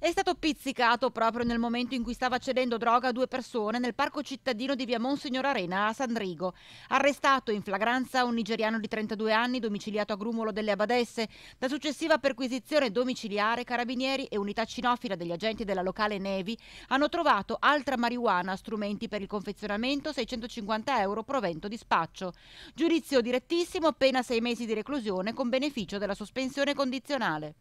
È stato pizzicato proprio nel momento in cui stava cedendo droga a due persone nel parco cittadino di via Monsignor Arena a San Sandrigo. Arrestato in flagranza un nigeriano di 32 anni domiciliato a Grumolo delle Abadesse. Da successiva perquisizione domiciliare, carabinieri e unità cinofila degli agenti della locale Nevi hanno trovato altra marijuana, strumenti per il confezionamento, 650 euro provento di spaccio. Giudizio direttissimo, appena sei mesi di reclusione con beneficio della sospensione condizionale.